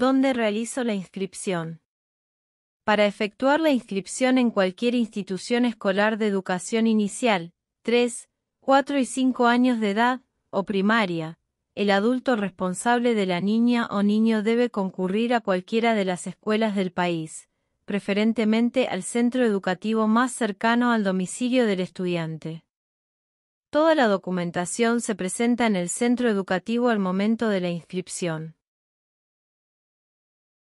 ¿Dónde realizo la inscripción? Para efectuar la inscripción en cualquier institución escolar de educación inicial, 3, 4 y 5 años de edad, o primaria, el adulto responsable de la niña o niño debe concurrir a cualquiera de las escuelas del país, preferentemente al centro educativo más cercano al domicilio del estudiante. Toda la documentación se presenta en el centro educativo al momento de la inscripción.